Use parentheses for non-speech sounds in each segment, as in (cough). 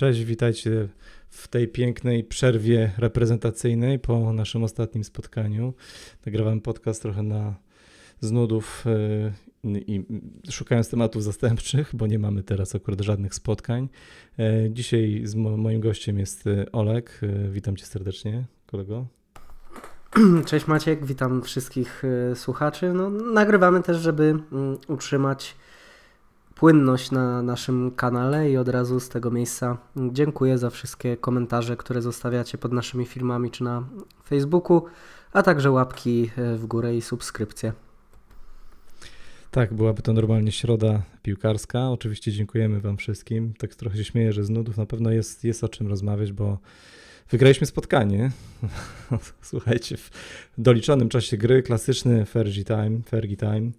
Cześć, witajcie w tej pięknej przerwie reprezentacyjnej po naszym ostatnim spotkaniu. Nagrałem podcast trochę na z nudów e, i szukając tematów zastępczych, bo nie mamy teraz akurat żadnych spotkań. E, dzisiaj z moim gościem jest e, Olek. Witam cię serdecznie, kolego. (clears throat) Cześć Maciek, witam wszystkich słuchaczy. No, nagrywamy też, żeby mm, utrzymać płynność na naszym kanale i od razu z tego miejsca dziękuję za wszystkie komentarze, które zostawiacie pod naszymi filmami czy na Facebooku, a także łapki e, w górę i subskrypcje. Tak, byłaby to normalnie środa piłkarska. Oczywiście dziękujemy Wam wszystkim. Tak trochę się śmieję, że z nudów na pewno jest, jest o czym rozmawiać, bo wygraliśmy spotkanie. (laughs) Słuchajcie, w doliczonym czasie gry klasyczny Fergie Time, Fergie Time.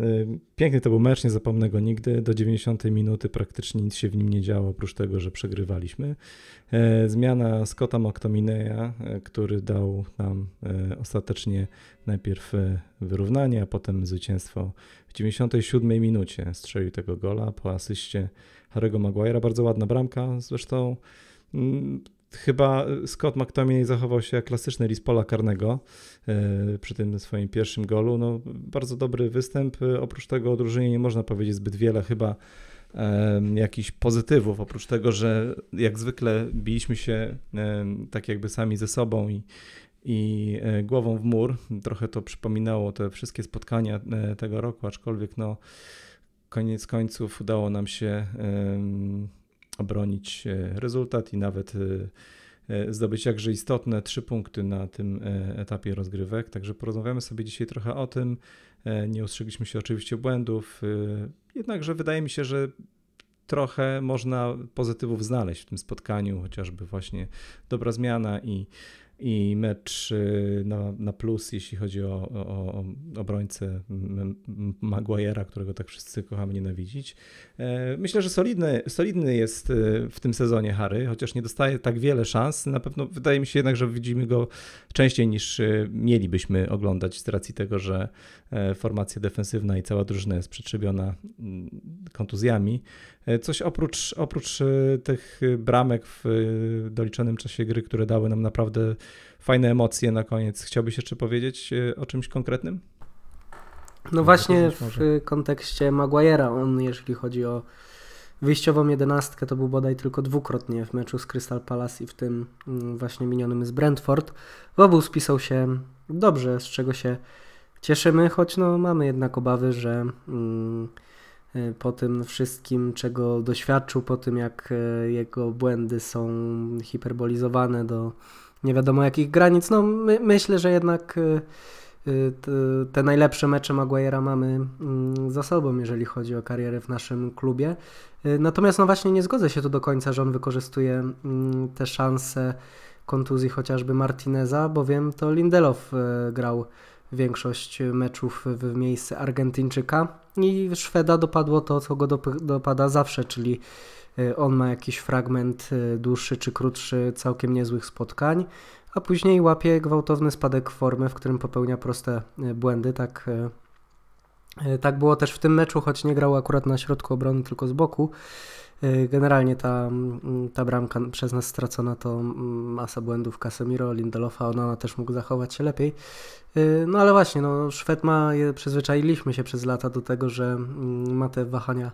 Y, piękny to był mecz, nie zapomnę go nigdy. Do 90 minuty praktycznie nic się w nim nie działo, oprócz tego, że przegrywaliśmy. Y, zmiana Scotta McTominaya, y, który dał nam ostatecznie najpierw wyrównanie, a potem zwycięstwo w 97 minucie. Strzelił tego gola po asyście Harry'ego Maguire'a. Bardzo ładna bramka zresztą mm, Chyba Scott McTominay zachował się jak klasyczny lis pola karnego e, przy tym swoim pierwszym golu. No, bardzo dobry występ. E, oprócz tego o drużynie nie można powiedzieć zbyt wiele, chyba jakichś pozytywów, oprócz tego, że jak zwykle biliśmy się tak jakby sami ze sobą i, i e, głową w mur. Trochę to przypominało te wszystkie spotkania tego roku, aczkolwiek no koniec końców udało nam się obronić e, rezultat i nawet e, e, zdobyć jakże istotne trzy punkty na tym etapie rozgrywek. Także porozmawiamy sobie dzisiaj trochę o tym. Nie ustrzegliśmy się oczywiście błędów, jednakże wydaje mi się, że trochę można pozytywów znaleźć w tym spotkaniu, chociażby właśnie dobra zmiana i i mecz y, na, na plus, jeśli chodzi o, o, o obrońcę Maguire'a, którego tak wszyscy kochamy nienawidzić. E, myślę, że solidny, solidny jest y, w tym sezonie Harry, chociaż nie dostaje tak wiele szans. Na pewno wydaje mi się jednak, że widzimy go częściej niż y, mielibyśmy oglądać z racji tego, że e, formacja defensywna i cała drużyna jest przetrzebiona mm, kontuzjami. E, coś oprócz, oprócz e, tych e, bramek w doliczonym czasie gry, które dały nam naprawdę fajne emocje na koniec, chciałbyś jeszcze powiedzieć o czymś konkretnym? No właśnie w kontekście Maguire'a, on jeżeli chodzi o wyjściową jedenastkę, to był bodaj tylko dwukrotnie w meczu z Crystal Palace i w tym mm, właśnie minionym z Brentford. W obu spisał się dobrze, z czego się cieszymy, choć no mamy jednak obawy, że... Mm, Y, po tym wszystkim, czego doświadczył, po tym jak y, jego błędy są hiperbolizowane do nie wiadomo jakich granic. No, my, myślę, że jednak y, te najlepsze mecze Maguire'a mamy mm, za sobą, jeżeli chodzi o karierę w naszym klubie. Natomiast no właśnie nie zgodzę się tu do końca, że on wykorzystuje mm, te szanse kontuzji chociażby Martineza, bowiem to Lindelof grał większość meczów w miejsce Argentyńczyka. I Szweda dopadło to, co go dopada zawsze, czyli e, on ma jakiś fragment e, dłuższy czy krótszy całkiem niezłych spotkań, a później łapie gwałtowny spadek formy, w którym popełnia proste e, błędy. Tak, tak było też w tym meczu, choć nie grał akurat na środku obrony, tylko z boku. E, generalnie ta, mm, ta bramka przez nas stracona to mm, masa błędów Casemiro, Lindelofa, ona też mógł zachować się lepiej. E, no ale właśnie, no, Szwed ma, przyzwyczailiśmy się przez lata do tego, że mm, ma te wahania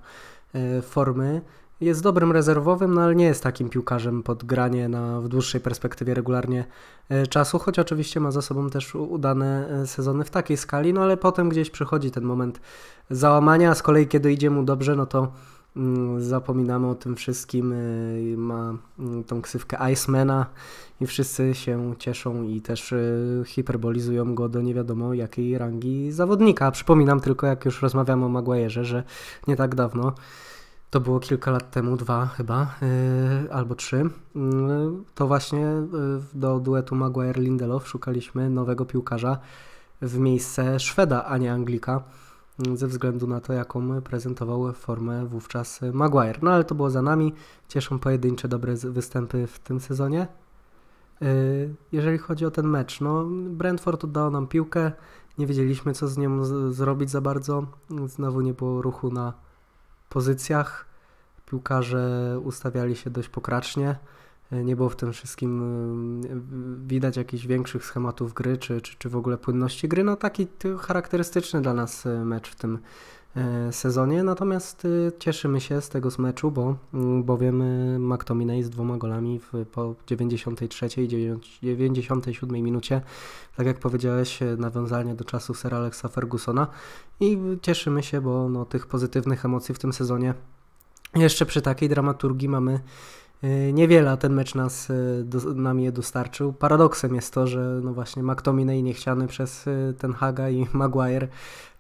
e, formy. Jest dobrym rezerwowym, no ale nie jest takim piłkarzem pod granie na, w dłuższej perspektywie regularnie czasu, choć oczywiście ma za sobą też udane sezony w takiej skali, no ale potem gdzieś przychodzi ten moment załamania, a z kolei kiedy idzie mu dobrze, no to Mm, zapominamy o tym wszystkim, y, ma mm, tą ksywkę Icemana i wszyscy się cieszą i też y, hiperbolizują go do nie wiadomo jakiej rangi zawodnika. Przypominam tylko, jak już rozmawiamy o Maguire'ze, że nie tak dawno to było kilka lat temu, dwa chyba, yy, albo trzy. Yy, to właśnie yy, do duetu Maguire-Lindelof szukaliśmy nowego piłkarza w miejsce Szweda, a nie Anglika ze względu na to, jaką prezentował formę wówczas Maguire. No ale to było za nami. Cieszą pojedyncze dobre występy w tym sezonie. Y, jeżeli chodzi o ten mecz, no Brentford oddał nam piłkę, nie wiedzieliśmy co z nią z zrobić za bardzo, znowu nie było ruchu na pozycjach, piłkarze ustawiali się dość pokracznie, nie było w tym wszystkim widać jakichś większych schematów gry, czy, czy, czy w ogóle płynności gry. No taki charakterystyczny dla nas e, mecz w tym e, sezonie, natomiast e, cieszymy się z tego z meczu, bo mm, bowiem McTominay z dwoma golami w, po 93 i 97 minucie, tak jak powiedziałeś, nawiązanie do czasu Sir Alexa Fergusona i cieszymy się, bo no, tych pozytywnych emocji w tym sezonie jeszcze przy takiej dramaturgii mamy Y, niewiele ten mecz nas, y, do, nam je dostarczył. Paradoksem jest to, że no właśnie McTominay niechciany przez y, ten Haga i (laughs) Maguire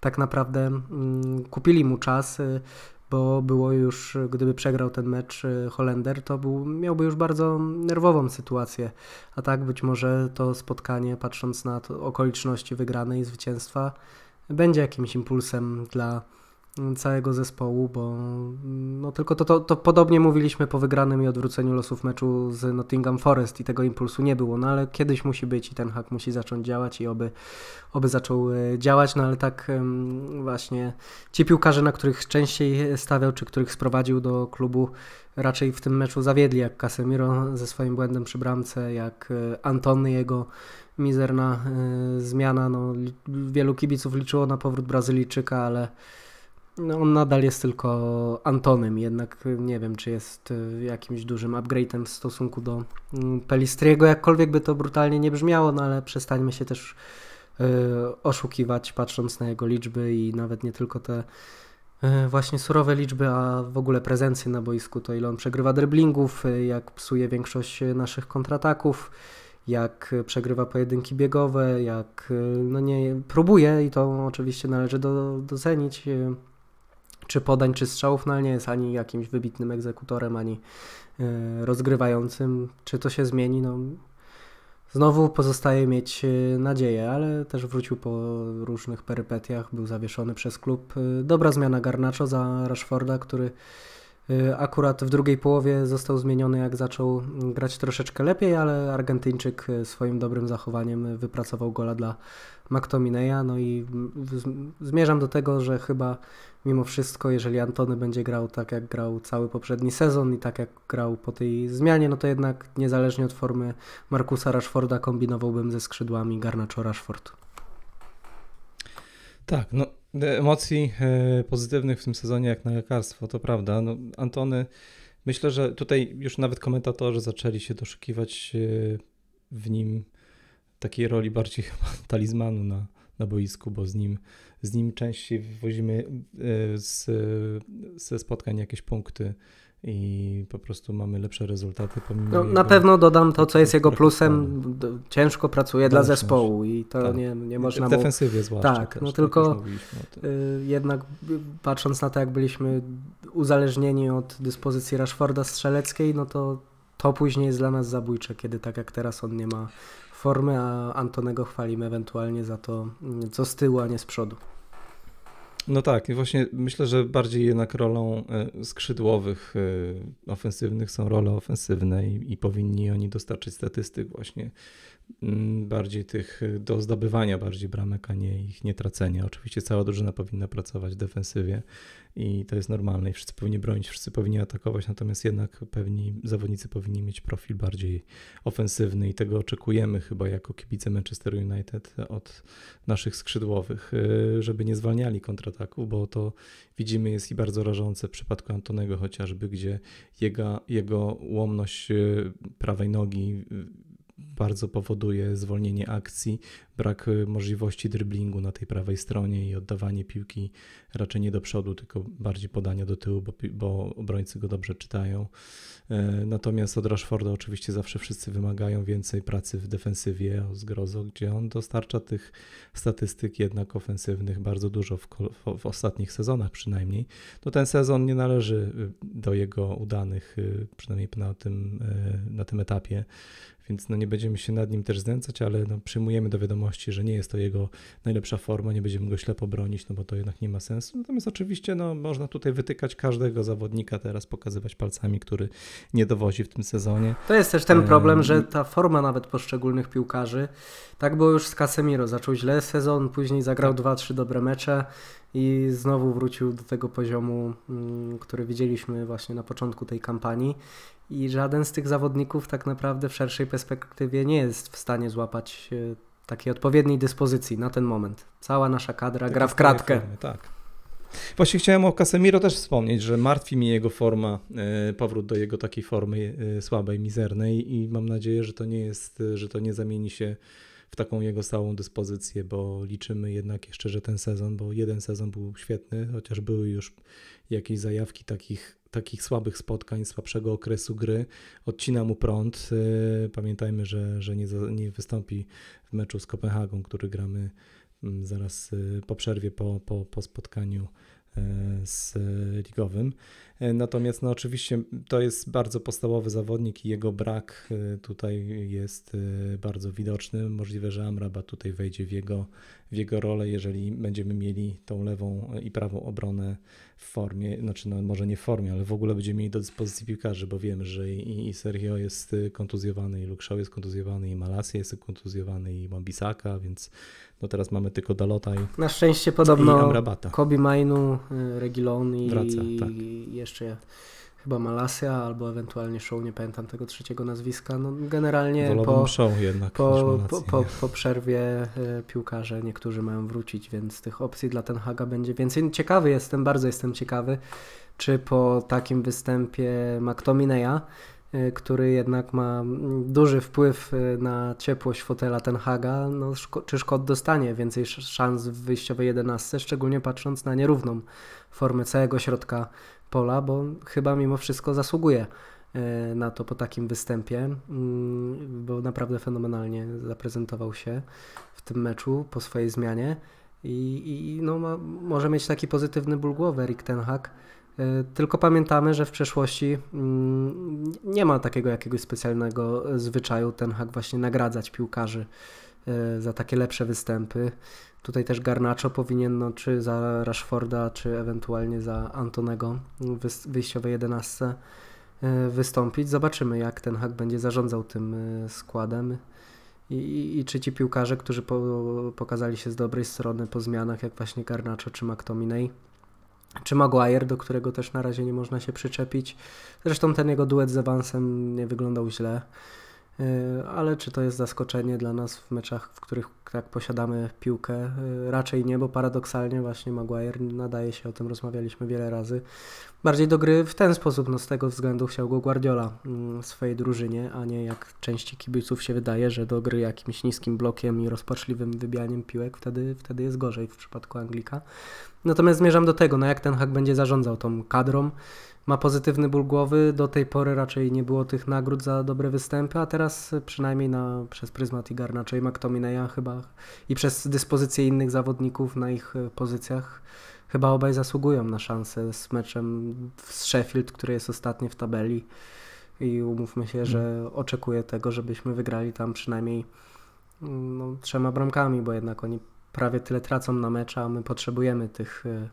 tak naprawdę mm, kupili mu czas, bo było już, gdyby przegrał ten mecz Holender, to był, miałby już bardzo nerwową sytuację. A tak być może to spotkanie, patrząc na okoliczności wygranej zwycięstwa, będzie jakimś impulsem dla całego zespołu, bo no tylko to, to, to, podobnie mówiliśmy po wygranym i odwróceniu losów meczu z Nottingham Forest i tego impulsu nie było, no ale kiedyś musi być i ten hak musi zacząć działać i oby, oby zaczął e, działać, no ale tak właśnie ci piłkarze, na których częściej stawiał, czy których sprowadził do klubu raczej w tym meczu zawiedli, jak Casemiro ze swoim błędem przy bramce, jak e, Antony jego mizerna e, zmiana, no wielu kibiców liczyło na powrót Brazylijczyka, ale no on nadal jest tylko Antonem, jednak nie wiem, czy jest y, jakimś dużym upgrade'em w stosunku do mm, Pelistriego, jakkolwiek by to brutalnie nie brzmiało, no ale przestańmy się też y, oszukiwać, patrząc na jego liczby i nawet nie tylko te y, właśnie surowe liczby, a w ogóle prezencje na boisku, to ile on przegrywa driblingów, jak psuje większość naszych kontrataków, jak przegrywa pojedynki biegowe, jak no nie próbuje i to oczywiście należy do, docenić czy podań, czy strzałów, no ale nie jest ani jakimś wybitnym egzekutorem, ani y, rozgrywającym. Czy to się zmieni? No, znowu pozostaje mieć y, nadzieję, ale też wrócił po różnych perypetiach, był zawieszony przez klub. Y, dobra zmiana Garnaczo za Rashforda, który Y, akurat w drugiej połowie został zmieniony, jak zaczął grać troszeczkę lepiej, ale Argentyńczyk y, swoim dobrym zachowaniem wypracował gola dla McTominaya. No i zmierzam do tego, że chyba mimo wszystko, jeżeli Antony będzie grał tak, jak grał cały poprzedni sezon i tak, jak grał po tej zmianie, no to jednak niezależnie od formy Markusa Rashforda kombinowałbym ze skrzydłami Garnaczo Rashford. Tak, no E, emocji e, pozytywnych w tym sezonie jak na lekarstwo, to prawda. No, Antony, myślę, że tutaj już nawet komentatorzy zaczęli się doszukiwać e, w nim takiej roli bardziej talizmanu na, na boisku, bo z nim, z nim częściej wywozimy z, ze spotkań jakieś punkty i po prostu mamy lepsze rezultaty. No, na pewno dodam to, co jest jego plusem. Ciężko pracuje dla zespołu i to tak. nie, nie można. W defensywie zwłaszcza. Tak, też, no tak, tylko y, jednak patrząc na to, jak byliśmy uzależnieni od dyspozycji Rashforda strzeleckiej, no to to później jest dla nas zabójcze, kiedy tak jak teraz on nie ma formy, a Antonego chwalimy ewentualnie za to, co z tyłu, a nie z przodu. No tak, właśnie myślę, że bardziej jednak rolą e, skrzydłowych e, ofensywnych są role ofensywne i, i powinni oni dostarczyć statystyk właśnie Mm, bardziej tych y, do zdobywania bardziej bramek, a nie ich nie tracenia. Oczywiście cała drużyna powinna pracować w defensywie i to jest normalne i wszyscy powinni bronić, wszyscy powinni atakować, natomiast jednak pewni zawodnicy powinni mieć profil bardziej ofensywny i tego oczekujemy chyba jako kibice Manchester United od naszych skrzydłowych, y, żeby nie zwalniali kontrataków, bo to widzimy jest i bardzo rażące w przypadku Antonego chociażby, gdzie jego, jego łomność y, prawej nogi bardzo powoduje zwolnienie akcji, brak y, możliwości dryblingu na tej prawej stronie i oddawanie piłki raczej nie do przodu, tylko bardziej podania do tyłu, bo, bo obrońcy go dobrze czytają. E, natomiast od Rashforda oczywiście zawsze wszyscy wymagają więcej pracy w defensywie o zgrozo, gdzie on dostarcza tych statystyk jednak ofensywnych bardzo dużo w, w ostatnich sezonach przynajmniej. To ten sezon nie należy y, do jego udanych, y, przynajmniej na tym, na tym etapie więc no nie będziemy się nad nim też znęcać, ale no przyjmujemy do wiadomości, że nie jest to jego najlepsza forma, nie będziemy go ślepo bronić, no bo to jednak nie ma sensu. Natomiast oczywiście no, można tutaj wytykać każdego zawodnika teraz, pokazywać palcami, który nie dowozi w tym sezonie. To jest też ten problem, że ta forma nawet poszczególnych piłkarzy, tak było już z Casemiro, zaczął źle sezon, później zagrał 2-3 tak. dobre mecze, i znowu wrócił do tego poziomu, mm, który widzieliśmy właśnie na początku tej kampanii. I żaden z tych zawodników tak naprawdę w szerszej perspektywie nie jest w stanie złapać e, takiej odpowiedniej dyspozycji na ten moment. Cała nasza kadra gra w kratkę. Formie, tak. Właśnie chciałem o Casemiro też wspomnieć, że martwi mi jego forma, e, powrót do jego takiej formy e, słabej, mizernej i mam nadzieję, że to nie jest, że to nie zamieni się w taką jego stałą dyspozycję, bo liczymy jednak jeszcze, że ten sezon, bo jeden sezon był świetny, chociaż były już jakieś zajawki takich, takich słabych spotkań, słabszego okresu gry. Odcina mu prąd. Y, pamiętajmy, że, że nie, nie wystąpi w meczu z Kopenhagą, który gramy mm, zaraz y, po przerwie, po, po, po spotkaniu E, z ligowym. E, natomiast no oczywiście to jest bardzo podstawowy zawodnik i jego brak e, tutaj jest bardzo widoczny. Możliwe, że Amrabat tutaj wejdzie w jego, w jego rolę, jeżeli będziemy mieli tą lewą i prawą obronę w formie, znaczy no, może nie w formie, ale w ogóle będziemy mieli do dyspozycji piłkarzy, bo wiem, że i, i Sergio jest y, kontuzjowany, i Luke jest kontuzjowany, i Malasia jest kontuzjowany, i Mambisaka, więc no teraz mamy tylko Dalota i Na szczęście podobno Kobi Mainu, y, Regilon i, Wraca, tak. i jeszcze chyba Malasia albo ewentualnie Show, nie pamiętam tego trzeciego nazwiska. No, generalnie po, jednak, po, po, po, po, przerwie e, piłkarze niektórzy mają wrócić, więc tych opcji dla Ten Haga będzie więcej. No, ciekawy jestem, bardzo jestem ciekawy, czy po takim występie McTominaya e, który jednak ma mm, duży wpływ e, na ciepłość fotela Ten Haga, no, szko czy Szkod dostanie więcej szans w wyjściowej 11, szczególnie patrząc na nierówną formę całego środka pola, bo chyba mimo wszystko zasługuje e, na to po takim występie, mm, bo naprawdę fenomenalnie zaprezentował się w tym meczu po swojej zmianie i, i no, ma, może mieć taki pozytywny ból głowy Erik Ten Hag. E, tylko pamiętamy, że w przeszłości mm, nie ma takiego jakiegoś specjalnego zwyczaju Ten Hag właśnie nagradzać piłkarzy e, za takie lepsze występy. Tutaj też Garnacho powinien no, czy za Rashforda, czy ewentualnie za Antonego w wyjściowej 11 e, wystąpić. Zobaczymy, jak ten hak będzie zarządzał tym e, składem. I, i, i czy ci piłkarze, którzy po, pokazali się z dobrej strony po zmianach, jak właśnie Garnacho czy McTominay, czy Maguire, do którego też na razie nie można się przyczepić. Zresztą ten jego duet z Evansem nie wyglądał źle. E, ale czy to jest zaskoczenie dla nas w meczach, w których tak posiadamy piłkę? E, raczej nie, bo paradoksalnie właśnie Maguire nadaje się, o tym rozmawialiśmy wiele razy, bardziej do gry w ten sposób, no z tego względu chciał go Guardiola mm, w swojej drużynie, a nie jak części kibiców się wydaje, że do gry jakimś niskim blokiem i rozpaczliwym wybijaniem piłek, wtedy, wtedy jest gorzej w przypadku Anglika. Natomiast zmierzam do tego, no jak ten hak będzie zarządzał tą kadrą, ma pozytywny ból głowy. Do tej pory raczej nie było tych nagród za dobre występy, a teraz przynajmniej na, przez pryzmat i Garnacza i McTominaya chyba i przez dyspozycję innych zawodników na ich e, pozycjach chyba obaj zasługują na szansę z meczem z Sheffield, który jest ostatni w tabeli i umówmy się, że mm. oczekuję tego, żebyśmy wygrali tam przynajmniej mm, no, trzema bramkami, bo jednak oni prawie tyle tracą na mecz, a my potrzebujemy tych e,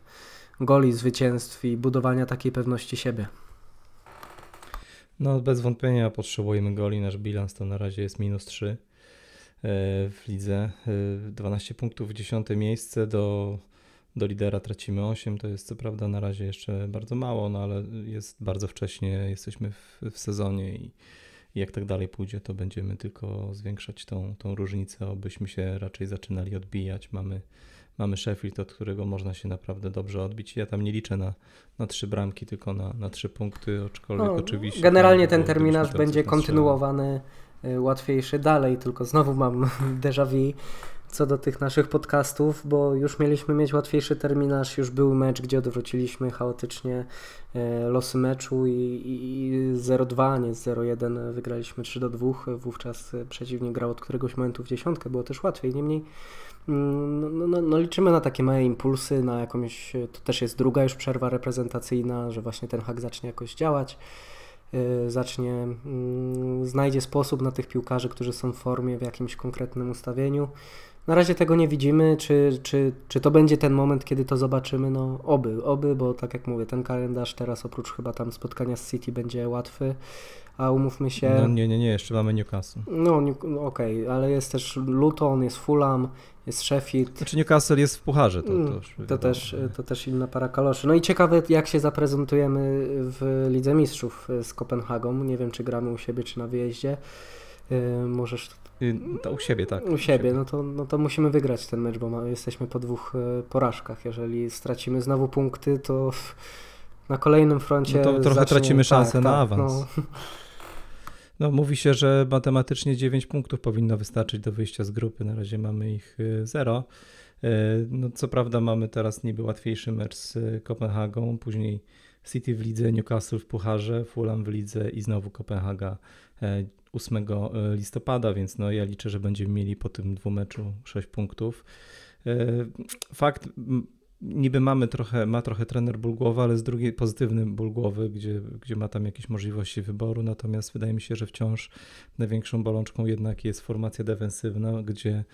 goli, zwycięstw i budowania takiej pewności siebie. No, bez wątpienia potrzebujemy goli. Nasz bilans to na razie jest minus 3 e, w lidze. 12 e, punktów, w 10 miejsce do, do lidera tracimy 8. To jest co prawda na razie jeszcze bardzo mało, no ale jest bardzo wcześnie, jesteśmy w, w sezonie i, jak tak dalej pójdzie, to będziemy tylko zwiększać tą, tą różnicę, abyśmy się raczej zaczynali odbijać. Mamy mamy Sheffield, od którego można się naprawdę dobrze odbić. Ja tam nie liczę na, na trzy bramki, tylko na, na trzy punkty, aczkolwiek no, oczywiście. Generalnie ten terminarz będzie kontynuowany y, łatwiejszy dalej, tylko znowu mam (laughs) déjà vu co do tych naszych podcastów, bo już mieliśmy mieć łatwiejszy terminarz, już był mecz, gdzie odwróciliśmy chaotycznie y, losy meczu i, i 0-2, nie 0-1, wygraliśmy 3-2, wówczas y, przeciwnik grał od któregoś momentu w dziesiątkę, było też łatwiej, niemniej no, no, no, liczymy na takie małe impulsy, na jakąś, to też jest druga już przerwa reprezentacyjna, że właśnie ten hak zacznie jakoś działać, y, zacznie, mm, znajdzie sposób na tych piłkarzy, którzy są w formie w jakimś konkretnym ustawieniu. Na razie tego nie widzimy, czy, czy, czy to będzie ten moment, kiedy to zobaczymy, no oby, oby, bo tak jak mówię, ten kalendarz teraz oprócz chyba tam spotkania z City będzie łatwy, a umówmy się... No, nie, nie, nie, jeszcze mamy Newcastle. No, New... No, okej, okay, ale jest też Luton, jest Fulham, jest Sheffield. Czy znaczy Newcastle jest w pucharze, to, to, mm, już to też To też inna para kaloszy. No i ciekawe, jak się zaprezentujemy w Lidze Mistrzów e, z Kopenhagą. Nie wiem, czy gramy u siebie, czy na wyjeździe. E, możesz y, to u siebie, tak. U siebie, no to, no to musimy wygrać ten mecz, bo ma, jesteśmy po dwóch e, porażkach. Jeżeli stracimy znowu punkty, to na kolejnym froncie. No to trochę zacznie... tracimy tak, szansę tak, na awans. No. (laughs) No, mówi się, że matematycznie 9 punktów powinno wystarczyć do wyjścia z grupy. Na razie mamy ich 0. Y, y, no, co prawda mamy teraz niby łatwiejszy mecz z Kopenhagą, później City w lidze, Newcastle w pucharze, Fulham w lidze i znowu Kopenhaga 8 e, e, listopada, więc no, ja liczę, że będziemy mieli po tym dwumeczu 6 punktów. E, fakt, niby mamy trochę, ma trochę trener ból głowy, ale z drugiej pozytywny ból głowy, gdzie, gdzie ma tam jakieś możliwości wyboru, natomiast wydaje mi się, że wciąż największą bolączką jednak jest formacja defensywna, gdzie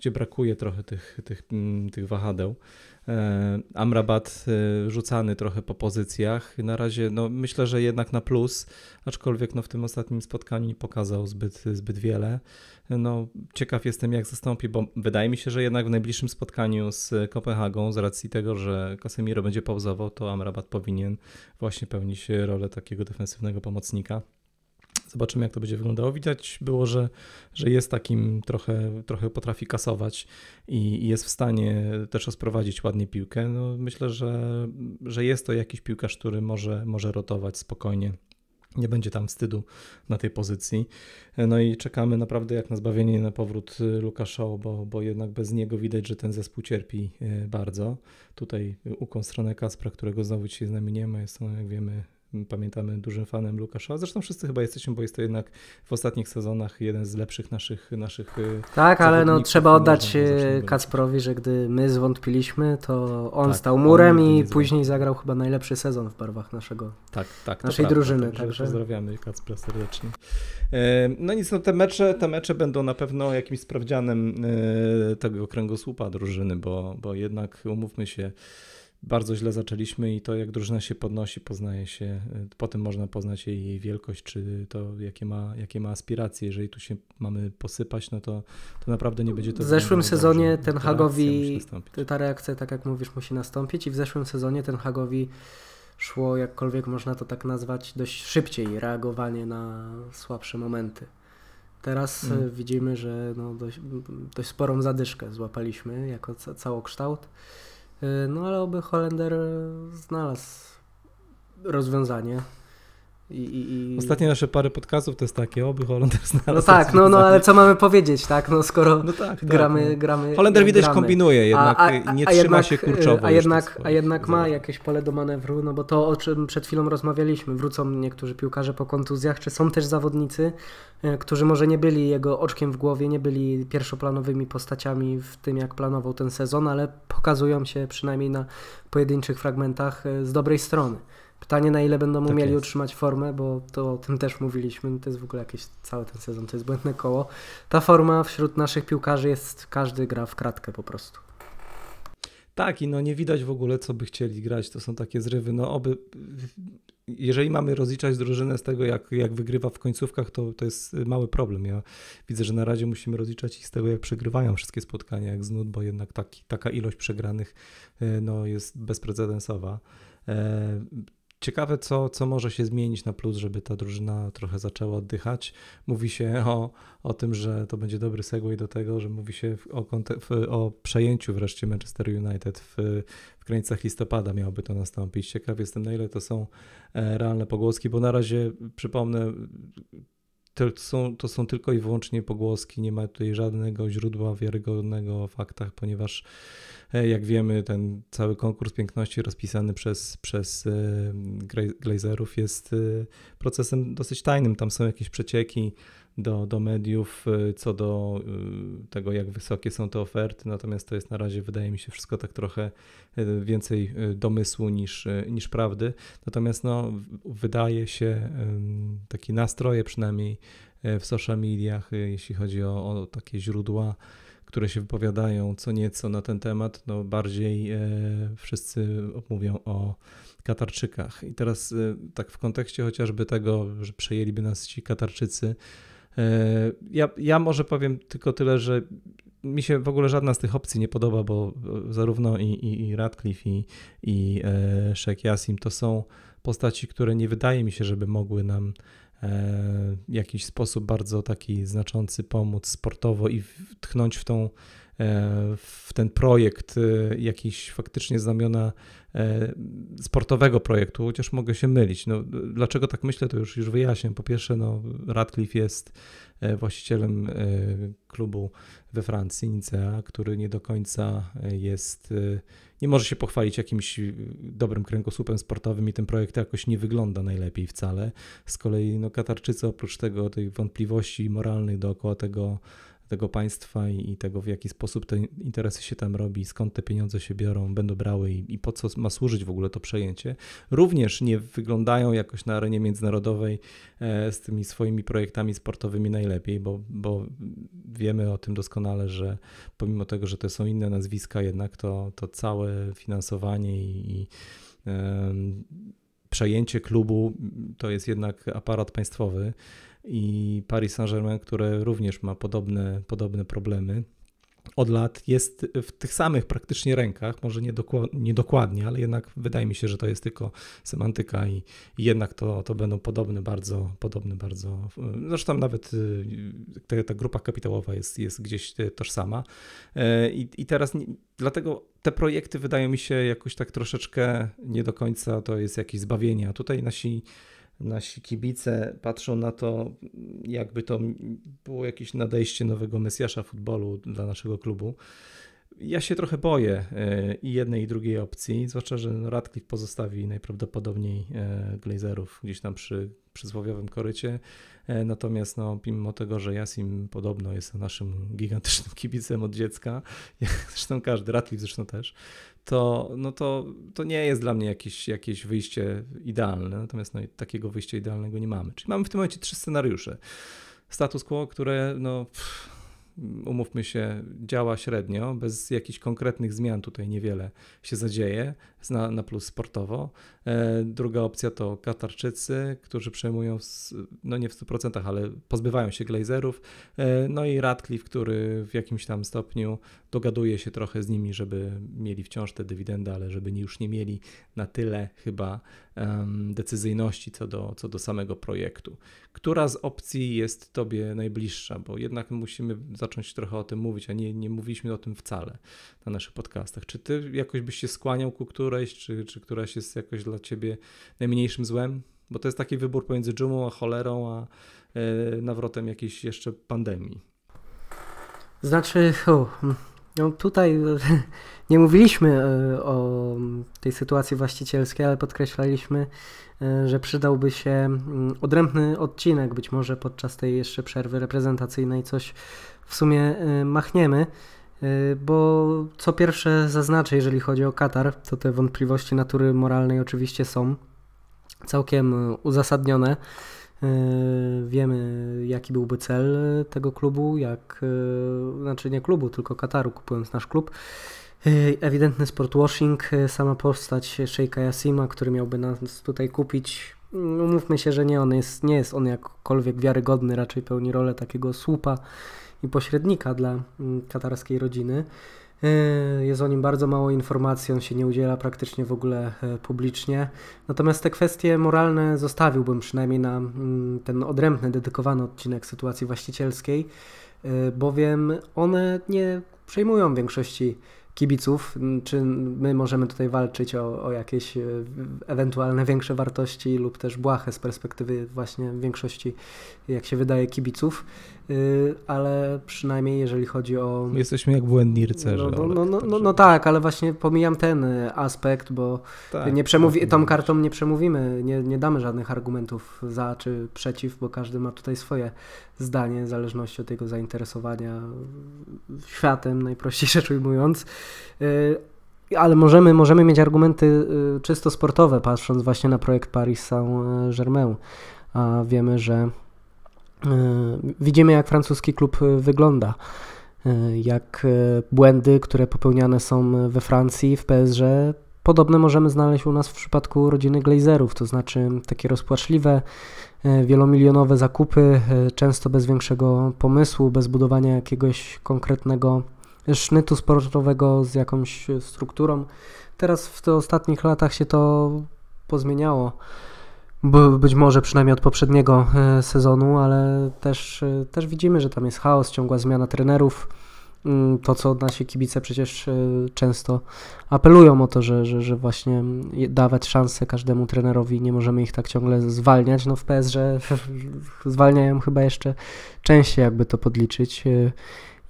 gdzie brakuje trochę tych, tych, mm, tych wahadeł. E, Amrabat e, rzucany trochę po pozycjach. Na razie no, myślę, że jednak na plus, aczkolwiek no, w tym ostatnim spotkaniu nie pokazał zbyt, zbyt wiele. No, ciekaw jestem, jak zastąpi, bo wydaje mi się, że jednak w najbliższym spotkaniu z Kopenhagą, z racji tego, że Casemiro będzie pauzował, to Amrabat powinien właśnie pełnić rolę takiego defensywnego pomocnika. Zobaczymy, jak to będzie wyglądało. Widać było, że, że jest takim, trochę, trochę potrafi kasować i, i jest w stanie też rozprowadzić ładnie piłkę. No, myślę, że, że jest to jakiś piłkarz, który może, może rotować spokojnie nie będzie tam wstydu na tej pozycji. No i czekamy naprawdę jak na zbawienie na powrót Lukasza, bo, bo jednak bez niego widać, że ten zespół cierpi e, bardzo. Tutaj ukłon stronę Kaspra, którego znowu dzisiaj z nami nie ma, jest on, jak wiemy, pamiętamy, dużym fanem Lukasza. Zresztą wszyscy chyba jesteśmy, bo jest to jednak w ostatnich sezonach jeden z lepszych naszych naszych. E, tak, ale no trzeba oddać e, Kacprowi, że gdy my zwątpiliśmy, to on tak, stał murem on i później zagrał chyba najlepszy sezon w barwach naszego. Tak, tak. Naszej prawda, drużyny, Tak, także. Pozdrawiamy Kacpra serdecznie. E, no nic, no te mecze, te mecze będą na pewno jakimś sprawdzianem tego kręgosłupa drużyny, bo, bo jednak umówmy się bardzo źle zaczęliśmy i to, jak drużyna się podnosi, poznaje się, y, po tym można poznać jej, jej wielkość, czy to, jakie ma, jakie ma aspiracje. Jeżeli tu się mamy posypać, no to, to naprawdę nie będzie to... W zeszłym sezonie dobrze. ten Hagowi, ta reakcja, tak jak mówisz, musi nastąpić i w zeszłym sezonie ten Hagowi szło, jakkolwiek można to tak nazwać, dość szybciej reagowanie na słabsze momenty. Teraz y, mm. widzimy, że no dość, dość sporą zadyszkę złapaliśmy jako całokształt. kształt E, no ale oby Holender e, znalazł rozwiązanie i, i, i... Ostatnie nasze pary podcastów to jest takie, oby Holender (laughs) znalazł. No tak, no, no ale co mamy powiedzieć, tak? No skoro no tak, gramy, tak, gramy. No. Holender widać gramy. kombinuje jednak, a, a, nie trzyma jednak, się kurczowo. A jednak, a jednak ma jakieś pole do manewru, no bo to o czym przed chwilą rozmawialiśmy, wrócą niektórzy piłkarze po kontuzjach, czy są też zawodnicy, e, którzy może nie byli jego oczkiem w głowie, nie byli pierwszoplanowymi postaciami w tym, jak planował ten sezon, ale pokazują się przynajmniej na pojedynczych fragmentach e, z dobrej strony. Pytanie, na ile będą tak umieli jest. utrzymać formę, bo to o tym też mówiliśmy. To jest w ogóle jakieś cały ten sezon, to jest błędne koło. Ta forma wśród naszych piłkarzy jest, każdy gra w kratkę po prostu. Tak, i no nie widać w ogóle, co by chcieli grać. To są takie zrywy. No oby. Jeżeli mamy rozliczać drużynę z tego, jak, jak wygrywa w końcówkach, to, to jest mały problem. Ja widzę, że na razie musimy rozliczać ich z tego, jak przegrywają wszystkie spotkania, jak znud, bo jednak taki, taka ilość przegranych e, no, jest bezprecedensowa. E, Ciekawe, co, co może się zmienić na plus, żeby ta drużyna trochę zaczęła oddychać. Mówi się o, o tym, że to będzie dobry segue do tego, że mówi się o, o przejęciu wreszcie Manchester United w, w granicach listopada miałoby to nastąpić. Ciekaw jestem, na ile to są e, realne pogłoski, bo na razie przypomnę, to są, to są tylko i wyłącznie pogłoski, nie ma tutaj żadnego źródła wiarygodnego o faktach, ponieważ e, jak wiemy, ten cały konkurs piękności rozpisany przez, przez e, glazerów jest e, procesem dosyć tajnym. Tam są jakieś przecieki, do, do mediów y, co do y, tego, jak wysokie są te oferty, natomiast to jest na razie, wydaje mi się, wszystko tak trochę y, więcej domysłu niż, niż prawdy. Natomiast no, wydaje się, takie nastroje przynajmniej w social mediach, jeśli chodzi o, o takie źródła, które się wypowiadają co nieco na ten temat, no bardziej e, wszyscy mówią o Katarczykach. I teraz e, tak w kontekście chociażby tego, że przejęliby nas ci Katarczycy, E, ja, ja może powiem tylko tyle, że mi się w ogóle żadna z tych opcji nie podoba, bo e, zarówno i, i, i Radcliffe, i, i e, Sheikh Yasim to są postaci, które nie wydaje mi się, żeby mogły nam e, w jakiś sposób bardzo taki znaczący pomóc sportowo i tchnąć w tą e, w ten projekt jakiś faktycznie znamiona E, sportowego projektu, chociaż mogę się mylić. No, dlaczego tak myślę, to już, już wyjaśnię. Po pierwsze, no, Radcliffe jest e, właścicielem e, klubu we Francji, Nicea, który nie do końca jest, nie może się pochwalić jakimś dobrym kręgosłupem sportowym i ten projekt jakoś nie wygląda najlepiej wcale. Z kolei no, Katarczycy oprócz tego, tych wątpliwości moralnych dookoła tego tego państwa i, i, tego, w jaki sposób te interesy się tam robi, skąd te pieniądze się biorą, będą brały i, i po co ma służyć w ogóle to przejęcie, również nie wyglądają jakoś na arenie międzynarodowej e, z tymi swoimi projektami sportowymi najlepiej, bo, bo wiemy o tym doskonale, że pomimo tego, że to są inne nazwiska, jednak to, to całe finansowanie i, i e, przejęcie klubu to jest jednak aparat państwowy i Paris Saint-Germain, które również ma podobne, podobne problemy od lat jest w tych samych praktycznie rękach, może niedokładnie, ale jednak wydaje mi się, że to jest tylko semantyka i, i jednak to, to będą podobne bardzo, podobne bardzo, zresztą nawet y, ta, ta grupa kapitałowa jest, jest gdzieś y, tożsama e, i, i teraz nie, dlatego te projekty wydają mi się jakoś tak troszeczkę nie do końca to jest jakieś zbawienie, a tutaj nasi nasi kibice patrzą na to, jakby to było jakieś nadejście nowego Mesjasza futbolu dla naszego klubu ja się trochę boję e, i jednej, i drugiej opcji, zwłaszcza, że no, Radcliffe pozostawi najprawdopodobniej e, Glazerów gdzieś tam przy przysłowiowym korycie, e, natomiast no, mimo tego, że Jasim podobno jest naszym gigantycznym (laughs) kibicem od dziecka, jak (laughs) zresztą każdy, Radcliffe zresztą też, to, no to, to nie jest dla mnie jakieś, jakieś wyjście idealne, natomiast no, takiego wyjścia idealnego nie mamy. Czyli mamy w tym momencie trzy scenariusze. Status quo, które no... Pff, umówmy się, działa średnio, bez jakichś konkretnych zmian tutaj niewiele się zadzieje, na, na plus sportowo. E, druga opcja to Katarczycy, którzy przejmują, no nie w 100%, ale pozbywają się Glazerów, e, no i Radcliffe, który w jakimś tam stopniu dogaduje się trochę z nimi, żeby mieli wciąż te dywidendy, ale żeby już nie mieli na tyle chyba decyzyjności co do, co do samego projektu. Która z opcji jest Tobie najbliższa? Bo jednak musimy zacząć trochę o tym mówić, a nie, nie mówiliśmy o tym wcale na naszych podcastach. Czy Ty jakoś byś się skłaniał ku którejś, czy, czy któraś jest jakoś dla Ciebie najmniejszym złem? Bo to jest taki wybór pomiędzy dżumą a cholerą, a e, nawrotem jakiejś jeszcze pandemii. Znaczy, uh, no tutaj (laughs) nie mówiliśmy e, o tej sytuacji właścicielskiej, ale podkreślaliśmy, e, że przydałby się mm, odrębny odcinek, być może podczas tej jeszcze przerwy reprezentacyjnej coś w sumie e, machniemy, bo co pierwsze zaznaczę, jeżeli chodzi o Katar, to te wątpliwości natury moralnej oczywiście są całkiem uzasadnione. Yy, wiemy, jaki byłby cel tego klubu, jak, yy, znaczy nie klubu, tylko Kataru, kupując nasz klub. Yy, ewidentny sportwashing, sama postać Sheikha Yasima, który miałby nas tutaj kupić. Umówmy no, się, że nie, on jest, nie jest on jakkolwiek wiarygodny, raczej pełni rolę takiego słupa i pośrednika dla mm, katarskiej rodziny. Yy, jest o nim bardzo mało informacji, on się nie udziela praktycznie w ogóle e, publicznie. Natomiast te kwestie moralne zostawiłbym przynajmniej na mm, ten odrębny, dedykowany odcinek sytuacji właścicielskiej, e, bowiem one nie przejmują większości kibiców, czy my możemy tutaj walczyć o, o jakieś e, ewentualne większe wartości lub też błahe z perspektywy właśnie większości, jak się wydaje, kibiców, e, ale przynajmniej jeżeli chodzi o... Jesteśmy jak błędni rycerze. No, no, no, tak no, no tak, ale właśnie pomijam ten e, aspekt, bo tak, nie przemówi... Tak, tą tak. kartą nie przemówimy, nie, nie damy żadnych argumentów za czy przeciw, bo każdy ma tutaj swoje zdanie w zależności od jego zainteresowania światem, najprościej (laughs) rzecz ujmując. Y, ale możemy, możemy mieć argumenty y, czysto sportowe, patrząc właśnie na projekt Paris Saint-Germain. A wiemy, że y, widzimy, jak francuski klub wygląda. Jak błędy, które popełniane są we Francji, w PSG, podobne możemy znaleźć u nas w przypadku rodziny Glazerów, to znaczy takie rozpłaczliwe, wielomilionowe zakupy, często bez większego pomysłu, bez budowania jakiegoś konkretnego sznytu sportowego z jakąś strukturą. Teraz w tych ostatnich latach się to pozmieniało. Być może przynajmniej od poprzedniego e, sezonu, ale też, e, też widzimy, że tam jest chaos, ciągła zmiana trenerów. Mm, to, co nasi kibice przecież e, często apelują o to, że, że, że właśnie dawać szansę każdemu trenerowi, nie możemy ich tak ciągle zwalniać. No w że (laughs) zwalniają chyba jeszcze częściej, jakby to podliczyć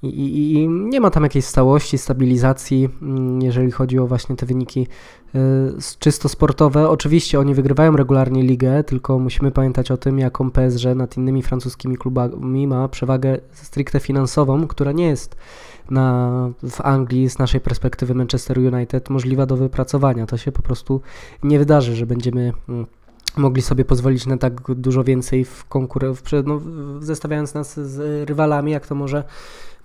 i, i, i nie ma tam jakiejś stałości, stabilizacji, mm, jeżeli chodzi o właśnie te wyniki y, czysto sportowe. Oczywiście oni wygrywają regularnie ligę, tylko musimy pamiętać o tym, jaką PSG nad innymi francuskimi klubami ma przewagę stricte finansową, która nie jest na, w Anglii z naszej perspektywy Manchester United możliwa do wypracowania. To się po prostu nie wydarzy, że będziemy mm, mogli sobie pozwolić na tak dużo więcej w konkurencji, no, zestawiając nas z rywalami, jak to może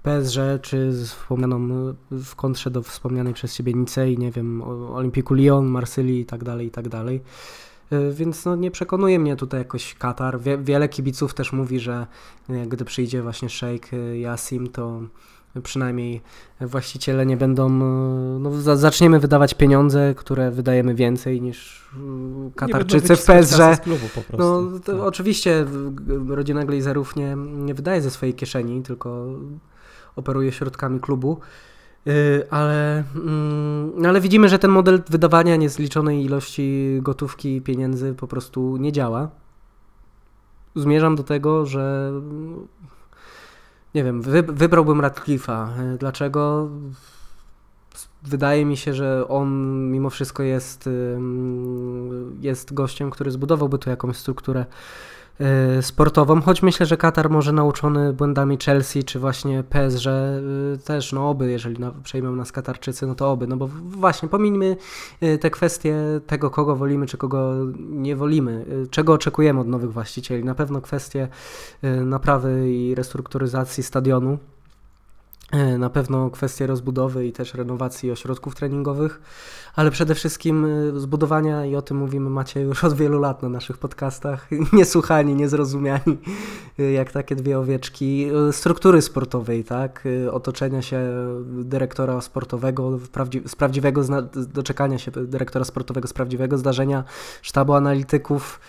PSG czy wspomnianą w kontrze do wspomnianej przez siebie Nicei, nie wiem, Olimpiku Lyon, Marsylii i tak dalej, i tak dalej. E, więc no, nie przekonuje mnie tutaj jakoś Katar. Wie, wiele kibiców też mówi, że e, gdy przyjdzie właśnie Sheikh e, Yasim, to przynajmniej właściciele nie będą, no, zaczniemy wydawać pieniądze, które wydajemy więcej niż mm, Katarczycy w PSG. No, tak. Oczywiście rodzina Glazerów nie, nie wydaje ze swojej kieszeni, tylko operuje środkami klubu. Y, ale, mm, no, ale widzimy, że ten model wydawania niezliczonej ilości gotówki i pieniędzy po prostu nie działa. Zmierzam do tego, że nie wiem, wybrałbym Radcliffe'a. Y, dlaczego? Wydaje mi się, że on mimo wszystko jest, jest gościem, który zbudowałby tu jakąś strukturę Y, sportową, choć myślę, że Katar może nauczony błędami Chelsea czy właśnie PSG y, też, no oby, jeżeli na, przejmą nas Katarczycy, no to oby, no bo właśnie pomijmy y, te kwestie tego, kogo wolimy, czy kogo nie wolimy, czego oczekujemy od nowych właścicieli, na pewno kwestie naprawy i restrukturyzacji stadionu, E, na pewno kwestie rozbudowy i też renowacji ośrodków treningowych, ale przede wszystkim e, zbudowania, i o tym mówimy macie już od wielu lat na naszych podcastach, (laughs) niesłuchani, niezrozumiani, e, jak takie dwie owieczki, struktury sportowej, tak, otoczenia się dyrektora sportowego, z prawdziwego, doczekania się dyrektora sportowego z prawdziwego zdarzenia, sztabu analityków,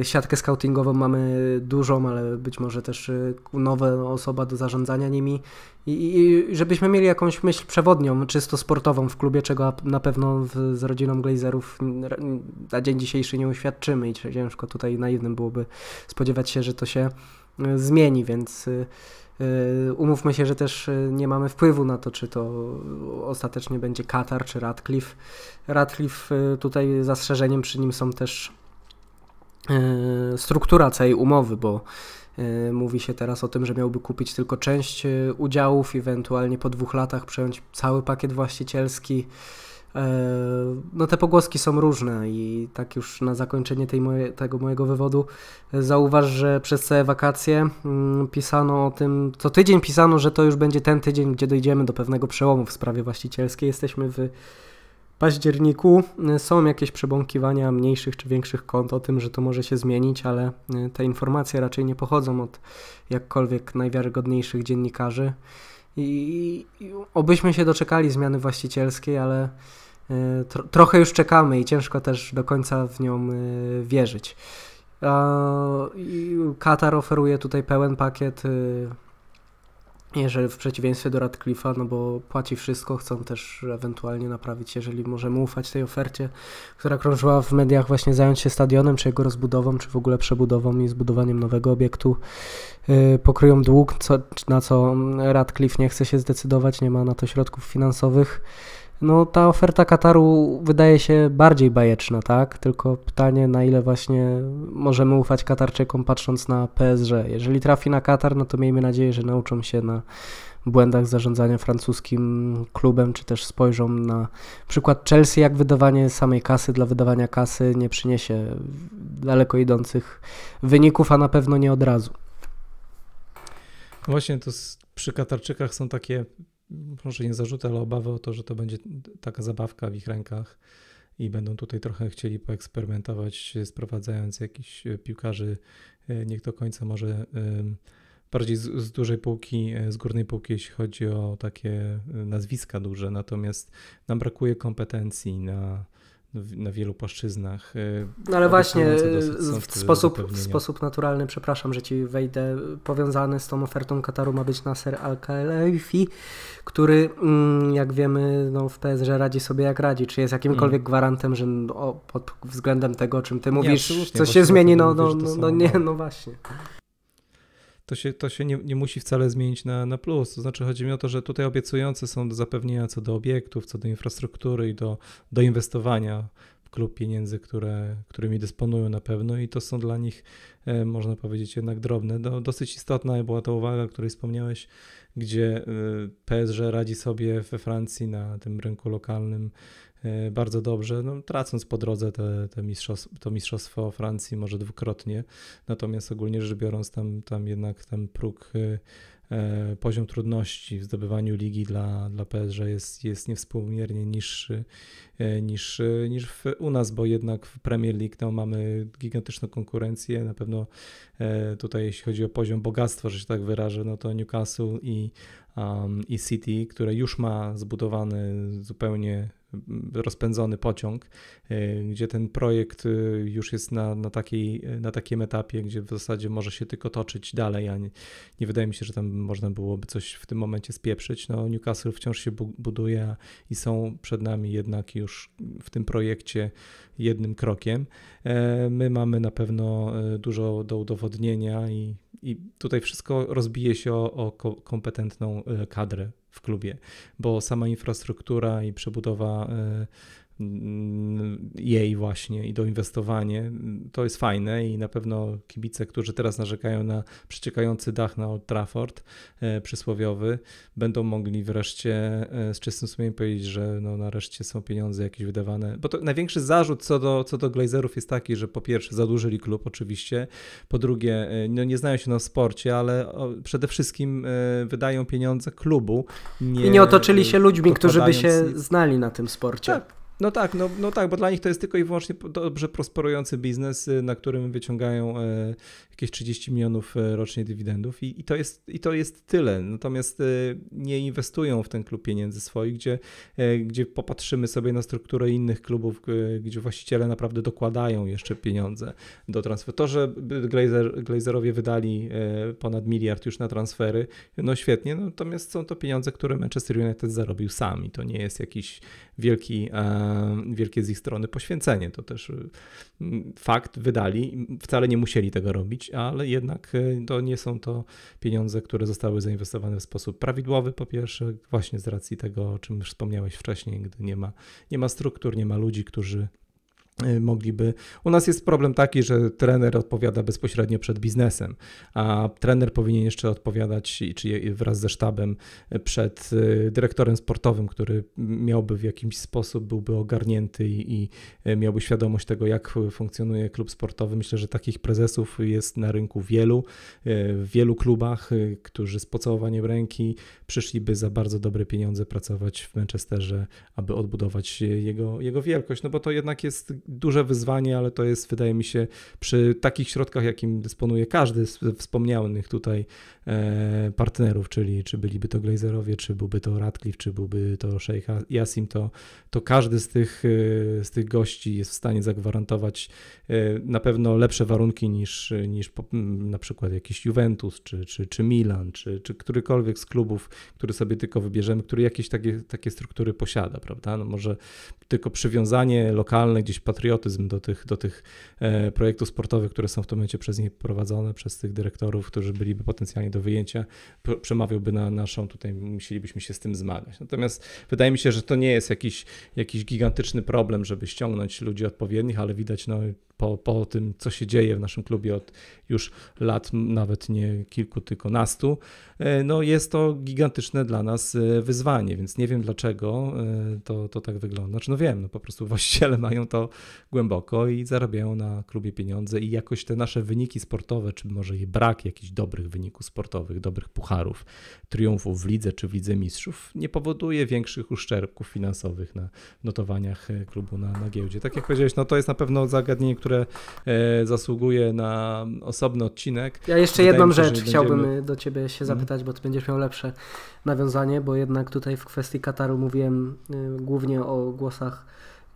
Y, siatkę scoutingową mamy dużą, ale być może też y, nowa osoba do zarządzania nimi i, i, żebyśmy mieli jakąś myśl przewodnią, czysto sportową w klubie, czego na pewno w, z rodziną Glazerów na dzień dzisiejszy nie uświadczymy i ciężko tutaj naiwnym byłoby spodziewać się, że to się y, zmieni, więc umówmy się, że też nie mamy wpływu na to, czy to ostatecznie będzie Katar czy Radcliffe. Radcliffe tutaj zastrzeżeniem przy nim są też E, struktura całej umowy, bo e, mówi się teraz o tym, że miałby kupić tylko część e, udziałów, ewentualnie po dwóch latach przejąć cały pakiet właścicielski. No te pogłoski są różne i tak już na zakończenie tej moje, tego mojego wywodu zauważ, że przez całe wakacje mm, pisano o tym, co tydzień pisano, że to już będzie ten tydzień, gdzie dojdziemy do pewnego przełomu w sprawie właścicielskiej. Jesteśmy w październiku y, są jakieś przebąkiwania mniejszych czy większych kont o tym, że to może się zmienić, ale y, te informacje raczej nie pochodzą od jakkolwiek najwiarygodniejszych dziennikarzy. I, obyśmy się doczekali zmiany właścicielskiej, ale y, tro, trochę już czekamy i ciężko też do końca w nią wierzyć. Katar oferuje tutaj pełen pakiet jeżeli w przeciwieństwie do Radcliffe'a, no bo płaci wszystko, chcą też ewentualnie naprawić, jeżeli możemy ufać tej ofercie, która krążyła w mediach, właśnie zająć się stadionem, czy jego rozbudową, czy w ogóle przebudową i zbudowaniem nowego obiektu. Yy, pokryją dług, co, na co Radcliffe nie chce się zdecydować, nie ma na to środków finansowych no ta oferta Kataru wydaje się bardziej bajeczna, tak? Tylko pytanie, na ile właśnie możemy ufać Katarczykom patrząc na PSG. Jeżeli trafi na Katar, no to miejmy nadzieję, że nauczą się na błędach zarządzania francuskim klubem, czy też spojrzą na przykład Chelsea, jak wydawanie samej kasy dla wydawania kasy nie przyniesie daleko idących wyników, a na pewno nie od razu. Właśnie to przy Katarczykach są takie może nie zarzuty, ale obawy o to, że to będzie taka zabawka w ich rękach i będą tutaj trochę chcieli poeksperymentować, sprowadzając jakichś e, piłkarzy, e, niech do końca może e, bardziej z, z, dużej półki, z górnej półki, jeśli chodzi o takie nazwiska duże, natomiast nam brakuje kompetencji na na wielu płaszczyznach. E, no ale właśnie w, sposób, w sposób naturalny, przepraszam, że ci wejdę, powiązany z tą ofertą Kataru ma być Nasser Al-Khelaifi, który mm, jak wiemy no, w PSG radzi sobie jak radzi. Czy jest jakimkolwiek mm. gwarantem, że pod względem tego, o czym ty mówisz, nie, się zmieni? No, no, no, no nie, no właśnie to się, to się nie, nie musi wcale zmienić na, na plus. To znaczy chodzi mi o to, że tutaj obiecujące są zapewnienia co do obiektów, co do infrastruktury i do, do inwestowania w klub pieniędzy, które, którymi dysponują na pewno i to są dla nich, e, można powiedzieć, jednak drobne. Do, dosyć istotna była ta uwaga, o której wspomniałeś, gdzie e, PSG radzi sobie we Francji na tym rynku lokalnym E, bardzo dobrze, no, tracąc po drodze te, te mistrzostwo, to mistrzostwo Francji może dwukrotnie, natomiast ogólnie rzecz biorąc tam, tam jednak ten próg, e, e, poziom trudności w zdobywaniu ligi dla, dla PSG jest, jest niewspółmiernie niższy niż, niż w, u nas, bo jednak w Premier League no, mamy gigantyczną konkurencję, na pewno tutaj jeśli chodzi o poziom bogactwa, że się tak wyrażę, no to Newcastle i, um, i City, które już ma zbudowany zupełnie rozpędzony pociąg, e, gdzie ten projekt e, już jest na, na, takiej, na takim etapie, gdzie w zasadzie może się tylko toczyć dalej, a nie, nie wydaje mi się, że tam można byłoby coś w tym momencie spieprzyć. No, Newcastle wciąż się buduje i są przed nami jednak już w tym projekcie jednym krokiem. E, my mamy na pewno dużo do udowodnienia i, i tutaj wszystko rozbije się o, o kompetentną kadrę w klubie, bo sama infrastruktura i przebudowa y, Mm, jej właśnie i doinwestowanie. To jest fajne i na pewno kibice, którzy teraz narzekają na przeciekający dach na Old Trafford e, przysłowiowy, będą mogli wreszcie e, z czystym sumieniem powiedzieć, że no nareszcie są pieniądze jakieś wydawane. Bo to największy zarzut co do, co do Glazerów jest taki, że po pierwsze zadłużyli klub oczywiście, po drugie e, no nie znają się na sporcie, ale przede wszystkim wydają pieniądze klubu. Nie I nie otoczyli się ludźmi, którzy by się znali na tym sporcie. Tak no tak, no, no tak, bo dla nich to jest tylko i wyłącznie dobrze prosperujący biznes, y, na którym wyciągają e, jakieś 30 milionów e, rocznie dywidendów i, i, to, jest, i to jest tyle. Natomiast e, nie inwestują w ten klub pieniędzy swoich, gdzie, gdzie popatrzymy sobie na strukturę innych klubów, gdzie właściciele naprawdę dokładają jeszcze pieniądze do transferu. To, że Glazer, Glazerowie wydali ponad miliard już na transfery, no świetnie, natomiast są to pieniądze, które Manchester United zarobił sami. To nie jest jakiś wielki E, wielkie z ich strony poświęcenie. To też y, fakt, wydali, wcale nie musieli tego robić, ale jednak y, to nie są to pieniądze, które zostały zainwestowane w sposób prawidłowy, po pierwsze, właśnie z racji tego, o czym już wspomniałeś wcześniej, gdy nie ma, nie ma struktur, nie ma ludzi, którzy Y, mogliby. U nas jest problem taki, że trener odpowiada bezpośrednio przed biznesem, a trener powinien jeszcze odpowiadać czy wraz ze sztabem y, przed y, dyrektorem sportowym, który miałby w jakiś sposób byłby ogarnięty i, miałby świadomość tego, jak funkcjonuje klub sportowy. Myślę, że takich prezesów jest na rynku wielu, w wielu klubach, którzy z pocałowaniem ręki przyszliby za bardzo dobre pieniądze pracować w Manchesterze, aby odbudować jego, jego wielkość, no bo to jednak jest duże wyzwanie, ale to jest, wydaje mi się, przy takich środkach, jakim dysponuje każdy z wspomnianych tutaj e, partnerów, czyli czy byliby to Glazerowie, czy byłby to Radcliffe, czy byłby to Sheikh Yasim, to, to każdy z tych, e, z tych gości jest w stanie zagwarantować e, na pewno lepsze warunki niż, niż na przykład jakiś Juventus, czy, czy, czy Milan, czy, czy którykolwiek z klubów, który sobie tylko wybierzemy, który jakieś takie, takie struktury posiada, prawda? No może tylko przywiązanie lokalne gdzieś patriotyzm do tych, do tych e, projektów sportowych, które są w tym momencie przez nie prowadzone, przez tych dyrektorów, którzy byliby potencjalnie do wyjęcia, przemawiałby na naszą, tutaj musielibyśmy się z tym zmagać. Natomiast wydaje mi się, że to nie jest jakiś, jakiś gigantyczny problem, żeby ściągnąć ludzi odpowiednich, ale widać, no po, po tym, co się dzieje w naszym klubie od już lat, nawet nie kilku, nastu, e, no jest to gigantyczne dla nas e, wyzwanie, więc nie wiem dlaczego e, to, to tak wygląda. Znaczy, no wiem, no po prostu (laughs) właściciele mają to głęboko i zarabiają na klubie pieniądze i jakoś te nasze wyniki sportowe, czy może i brak jakichś dobrych wyników sportowych, dobrych pucharów, triumfów w lidze czy w lidze mistrzów, nie powoduje większych uszczerbków finansowych na notowaniach klubu na, na giełdzie. Tak jak powiedziałeś, no to jest na pewno zagadnienie, które które e, zasługuje na osobny odcinek. Ja jeszcze Wydaje jedną rzecz chciałbym będziemy... do ciebie się mhm. zapytać, bo ty będziesz miał lepsze nawiązanie, bo jednak tutaj w kwestii Kataru mówiłem e, głównie o głosach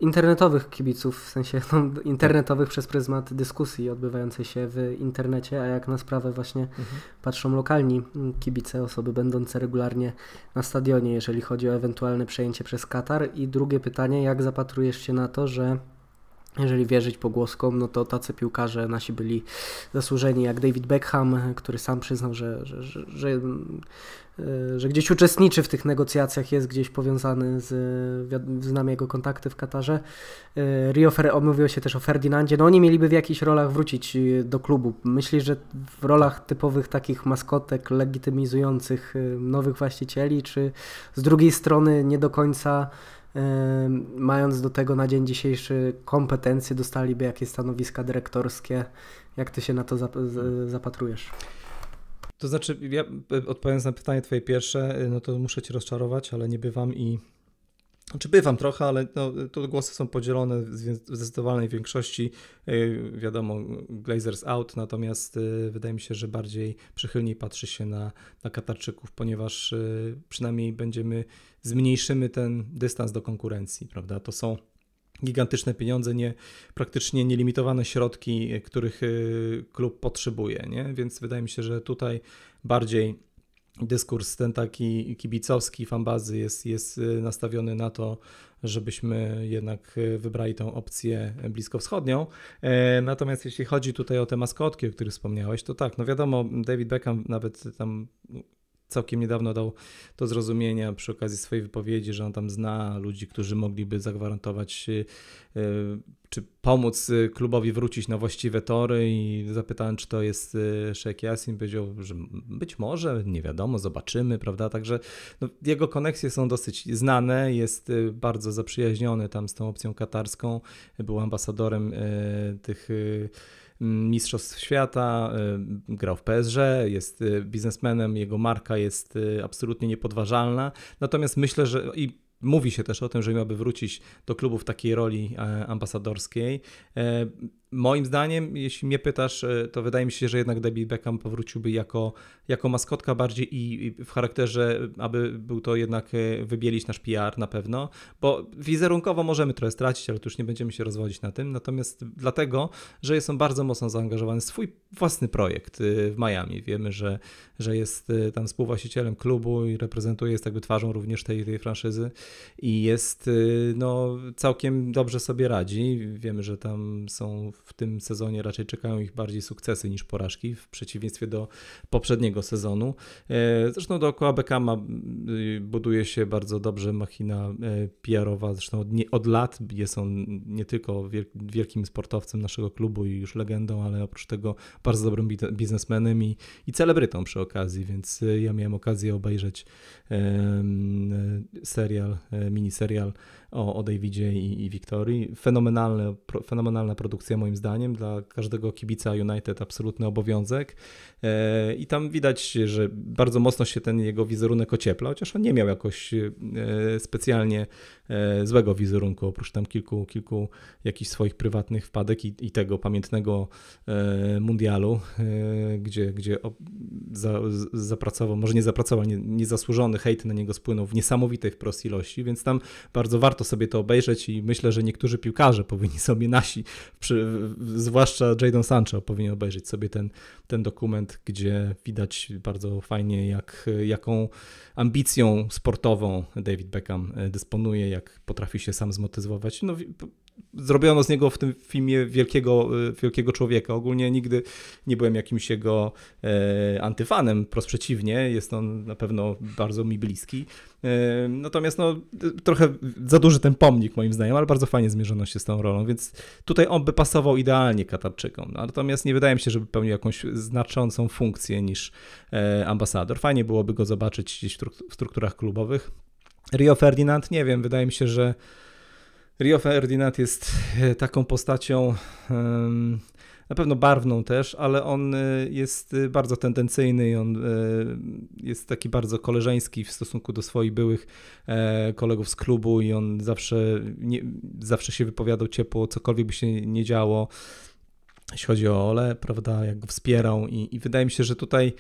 internetowych kibiców, w sensie no, internetowych przez pryzmat dyskusji odbywającej się w internecie, a jak na sprawę właśnie mhm. patrzą lokalni kibice, osoby będące regularnie na stadionie, jeżeli chodzi o ewentualne przejęcie przez Katar. I drugie pytanie, jak zapatrujesz się na to, że jeżeli wierzyć pogłoskom, no to tacy piłkarze nasi byli zasłużeni, jak David Beckham, który sam przyznał, że, że, że, że, e, że gdzieś uczestniczy w tych negocjacjach, jest gdzieś powiązany z, nami jego kontakty w Katarze. E, Rio omówiło mówiło się też o Ferdinandzie, no oni mieliby w jakichś rolach wrócić e, do klubu. Myślisz, że w rolach typowych takich maskotek legitymizujących nowych właścicieli, czy z drugiej strony nie do końca mając do tego na dzień dzisiejszy kompetencje, dostaliby jakieś stanowiska dyrektorskie. Jak ty się na to zapatrujesz? To znaczy, ja e, odpowiadając na pytanie twoje pierwsze, e, no to muszę cię rozczarować, ale nie bywam i czy znaczy, bywam trochę, ale no, tu głosy są podzielone w zdecydowanej większości. E, wiadomo, Glazers out, natomiast e, wydaje mi się, że bardziej przychylniej patrzy się na, na Katarczyków, ponieważ e, przynajmniej będziemy, zmniejszymy ten dystans do konkurencji, prawda? To są gigantyczne pieniądze, nie, praktycznie nielimitowane środki, których klub potrzebuje, nie? Więc wydaje mi się, że tutaj bardziej dyskurs ten taki kibicowski fanbazy jest, jest y, nastawiony na to, żebyśmy jednak y, wybrali tą opcję bliskowschodnią. E, natomiast jeśli chodzi tutaj o te maskotki, o których wspomniałeś, to tak, no wiadomo, David Beckham nawet tam no, całkiem niedawno dał do zrozumienia przy okazji swojej wypowiedzi, że on tam zna ludzi, którzy mogliby zagwarantować y, y, czy pomóc y, klubowi wrócić na właściwe tory i zapytałem, czy to jest Sheikh Yassin, powiedział, że być może, nie wiadomo, zobaczymy, prawda, także no, jego koneksje są dosyć znane, jest bardzo zaprzyjaźniony tam z tą opcją katarską, był ambasadorem tych Mm, mistrzostw Świata, y, grał w PSG, jest y, biznesmenem, jego marka jest y, absolutnie niepodważalna. Natomiast myślę, że i mówi się też o tym, że miałby wrócić do klubu w takiej roli e, ambasadorskiej. E, Moim zdaniem, jeśli mnie pytasz, e, to wydaje mi się, że jednak David Beckham powróciłby jako, jako maskotka bardziej i, i w charakterze, aby był to jednak e, wybielić nasz PR na pewno, bo wizerunkowo możemy trochę stracić, ale tu już nie będziemy się rozwodzić na tym. Natomiast dlatego, że jest on bardzo mocno zaangażowany w swój własny projekt e, w Miami. Wiemy, że, że jest tam współwłaścicielem klubu i reprezentuje, jest jakby twarzą również tej, tej franczyzy i jest no, całkiem dobrze sobie radzi. Wiemy, że tam są w tym sezonie raczej czekają ich bardziej sukcesy niż porażki, w przeciwieństwie do poprzedniego sezonu. E, zresztą dookoła ma y, buduje się bardzo dobrze machina e, PR-owa, zresztą od, nie, od lat jest on nie tylko wielkim sportowcem naszego klubu i już legendą, ale oprócz tego bardzo dobrym biznesmenem i, i celebrytą przy okazji, więc e, ja miałem okazję obejrzeć serial, miniserial o, o Davidzie i, i Wiktorii. Fenomenalne, fenomenalna produkcja moim zdaniem, dla każdego kibica United absolutny obowiązek. E, I tam widać, że bardzo mocno się ten jego wizerunek ociepla, chociaż on nie miał jakoś e, specjalnie e, złego wizerunku, oprócz tam kilku, kilku jakichś swoich prywatnych wpadek i, i tego pamiętnego mundialu, gdzie, gdzie za, zapracował, może nie zapracował, nie, niezasłużony hejt na niego spłynął w niesamowitej wprost ilości, więc tam bardzo warto sobie to obejrzeć i myślę, że niektórzy piłkarze powinni sobie nasi zwłaszcza Jadon Sancho powinien obejrzeć sobie ten, ten dokument, gdzie widać bardzo fajnie, jak, jaką ambicją sportową David Beckham dysponuje, jak potrafi się sam zmotywować. No, zrobiono z niego w tym filmie wielkiego, y, wielkiego człowieka. Ogólnie nigdy nie byłem jakimś jego e, antyfanem, wprost przeciwnie, jest on na pewno bardzo mi bliski. E, natomiast no, trochę za duży ten pomnik moim zdaniem, ale bardzo fajnie zmierzono się z tą rolą, więc tutaj on by pasował idealnie Katarczykom. No, natomiast nie wydaje mi się, żeby pełnił jakąś znaczącą funkcję niż e, ambasador. Fajnie byłoby go zobaczyć gdzieś w strukturach klubowych. Rio Ferdinand, nie wiem, wydaje mi się, że Rio Ferdinand jest e, taką postacią na pewno barwną też, ale on e, jest e, bardzo tendencyjny i on jest taki bardzo koleżeński w stosunku do swoich byłych kolegów z klubu i on zawsze, nie, zawsze się wypowiadał ciepło, cokolwiek by się nie działo, jeśli chodzi o Ole, prawda, jak go wspierał i, i wydaje mi się, że tutaj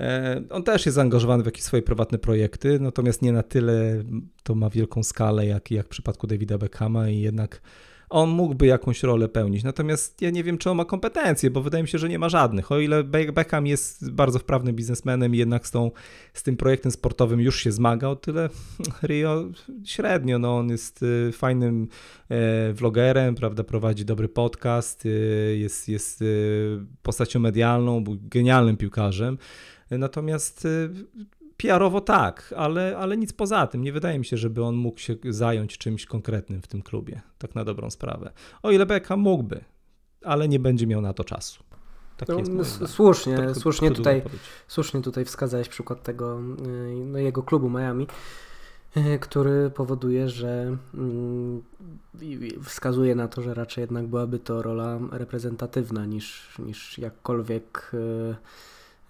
E, on też jest zaangażowany w jakieś swoje prywatne projekty, natomiast nie na tyle to ma wielką skalę, jak, jak w przypadku Davida Beckhama i jednak on mógłby jakąś rolę pełnić. Natomiast ja nie wiem, czy on ma kompetencje, bo wydaje mi się, że nie ma żadnych. O ile Beckham jest bardzo wprawnym biznesmenem i jednak z, tą, z tym projektem sportowym już się zmaga, o tyle (laughs) Rio średnio. No, on jest y, fajnym e, vlogerem, prawda, prowadzi dobry podcast, y, jest, jest y, postacią medialną, był genialnym piłkarzem. Natomiast y, PR-owo tak, ale, ale nic poza tym. Nie wydaje mi się, żeby on mógł się zająć czymś konkretnym w tym klubie, tak na dobrą sprawę. O ile Beckham mógłby, ale nie będzie miał na to czasu. Tak no, słusznie, to, tak, słusznie, tutaj, słusznie tutaj wskazałeś przykład tego y, no, jego klubu Miami, y, który powoduje, że mm, wskazuje na to, że raczej jednak byłaby to rola reprezentatywna niż, niż jakkolwiek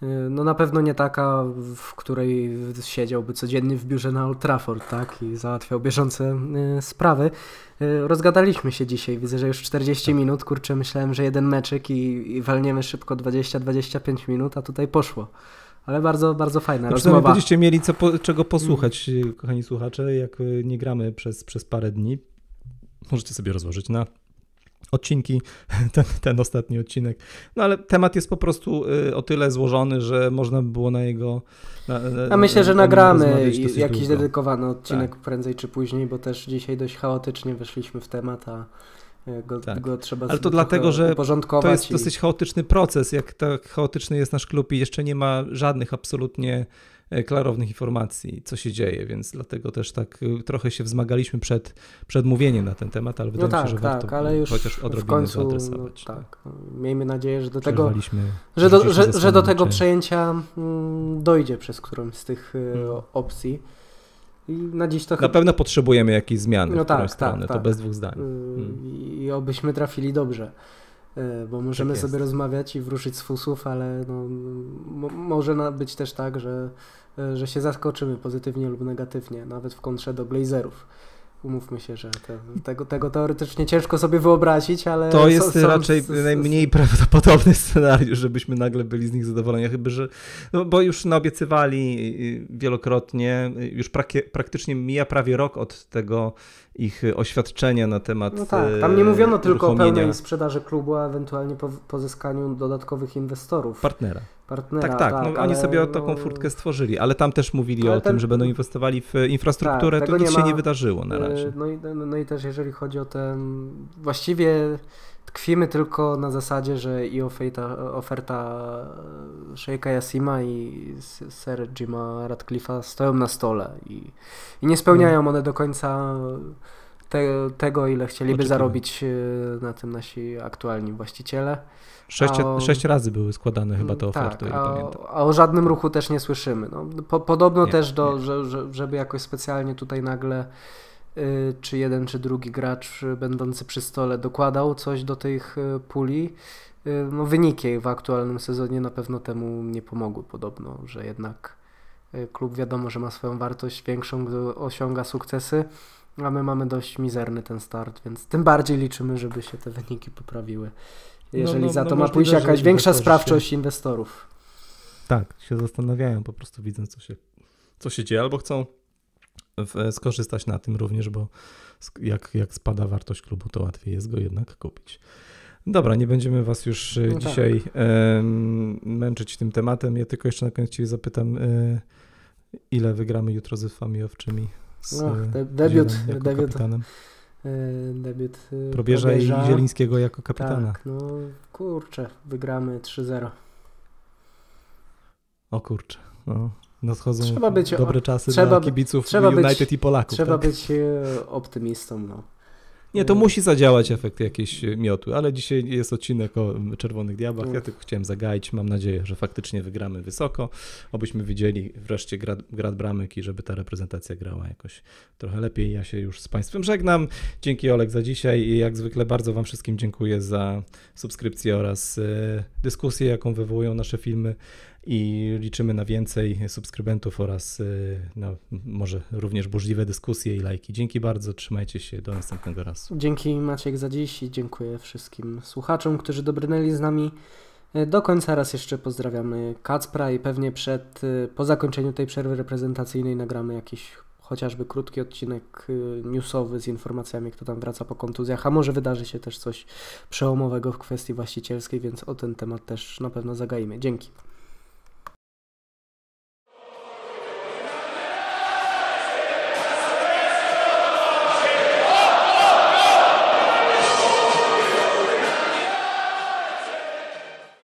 Y, no na pewno nie taka, w której siedziałby codziennie w biurze na Old Trafford, tak? I załatwiał bieżące y, sprawy. Y, rozgadaliśmy się dzisiaj, widzę, że już 40 tak. minut, kurczę, myślałem, że jeden meczyk i, i walniemy szybko 20-25 minut, a tutaj poszło. Ale bardzo, bardzo fajna znaczy, no, rozmowa. Będziecie mieli co, czego posłuchać, mm. kochani słuchacze, jak nie gramy przez, przez parę dni. Możecie sobie rozłożyć na odcinki, (laughs) ten, ten, ostatni odcinek. No ale temat jest po prostu y, o tyle złożony, że można by było na jego. Na, na, A myślę, że nagramy jakiś długo. dedykowany odcinek tak. prędzej czy później, bo też dzisiaj dość chaotycznie weszliśmy w temat, a y, Go, tak. go trzeba Ale to dlatego, że to jest i... dosyć chaotyczny proces, jak tak chaotyczny jest nasz klub i jeszcze nie ma żadnych absolutnie E, klarownych informacji, co się dzieje, więc dlatego też tak e, trochę się wzmagaliśmy przed, przed mówieniem na ten temat, ale no wydaje no tak, mi się, tak, że tak, warto ale już chociaż odrobinę w końcu, no zaadresować. No tak. Miejmy nadzieję, że do tego, że do, że, że do tego przejęcia mm, dojdzie przez którąś z tych hmm. opcji. I na dziś to Na pewno potrzebujemy jakiejś zmiany no w tak, tak, stronę, tak, to bez dwóch zdań. Hmm. I obyśmy trafili dobrze bo możemy tak sobie rozmawiać i wruszyć z fusów, ale no, może być też tak, że E, że się zaskoczymy pozytywnie lub negatywnie, nawet w kontrze do Blazerów. Umówmy się, że te, tego, tego, teoretycznie ciężko sobie wyobrazić, ale. To jest są, raczej najmniej prawdopodobny scenariusz, żebyśmy nagle byli z nich zadowoleni, chyba że. No, bo już naobiecywali wielokrotnie, już praktycznie mija prawie rok od tego ich y, oświadczenia na temat. No tak, tam y, nie mówiono tylko o pełnej sprzedaży klubu, a ewentualnie po pozyskaniu dodatkowych inwestorów. Partnera. Partnera, tak, tak. No tak no, oni sobie no... taką furtkę stworzyli, ale tam też mówili o ten... tym, że będą inwestowali w infrastrukturę. Tak, nic ma... się nie wydarzyło na e, razie. No i, no i też jeżeli chodzi o ten. Właściwie tkwimy tylko na zasadzie, że i oferta, oferta Sheikha Yasima i Sir Jima Radcliffe'a stoją na stole i, i nie spełniają one do końca te, tego, ile chcieliby zarobić e, na tym nasi aktualni właściciele. Sześć, o, sześć razy były składane chyba te oferty, tak, a, pamiętam. A o żadnym ruchu też nie słyszymy. No, po, podobno nie, też, do, że, żeby jakoś specjalnie tutaj nagle Y, czy jeden, czy drugi gracz będący przy stole dokładał coś do tych y, puli. Y, no, wyniki w aktualnym sezonie na pewno temu nie pomogły podobno, że jednak klub wiadomo, że ma swoją wartość większą, gdy osiąga sukcesy, a my mamy dość mizerny ten start, więc tym bardziej liczymy, żeby się te wyniki poprawiły. No, Jeżeli no, no, za to no, ma pójść jakaś większa sprawczość inwestorów. Tak, się zastanawiają po prostu widząc, co się, co się dzieje, albo chcą skorzystać na tym również, bo jak, jak spada wartość klubu, to łatwiej jest go jednak kupić. Dobra, nie będziemy Was już e, no dzisiaj tak. męczyć tym tematem. Ja tylko jeszcze na koniec zapytam, e, ile wygramy jutro z Wyfami Owczymi? Z no, de debiut, jako debiut, kapitanem. Debiut Probierza, Probierza i Zielińskiego jako kapitana. Tak, no kurczę, wygramy 3-0. O kurczę, no nadchodzą trzeba być, dobre czasy trzeba, dla kibiców trzeba United być, i Polaków. Trzeba tak? być e, optymistą, no. Nie, to musi zadziałać efekt jakiejś e, miotu, ale dzisiaj jest odcinek o Czerwonych Diabłach. No. Ja tylko chciałem zagaić. Mam nadzieję, że faktycznie wygramy wysoko, abyśmy widzieli wreszcie grad, grad bramek i żeby ta reprezentacja grała jakoś trochę lepiej. Ja się już z Państwem żegnam. Dzięki Olek za dzisiaj i jak zwykle bardzo Wam wszystkim dziękuję za subskrypcję oraz e, dyskusję, jaką wywołują nasze filmy i liczymy na więcej subskrybentów oraz y, na no, może również burzliwe dyskusje i lajki. Dzięki bardzo, trzymajcie się, do następnego razu. Dzięki Maciek za dziś i dziękuję wszystkim słuchaczom, którzy dobrnęli z nami. Y, do końca raz jeszcze pozdrawiamy Kacpra i pewnie przed, y, po zakończeniu tej przerwy reprezentacyjnej nagramy jakiś chociażby krótki odcinek newsowy z informacjami, kto tam wraca po kontuzjach, a może wydarzy się też coś przełomowego w kwestii właścicielskiej, więc o ten temat też na pewno zagajmy. Dzięki.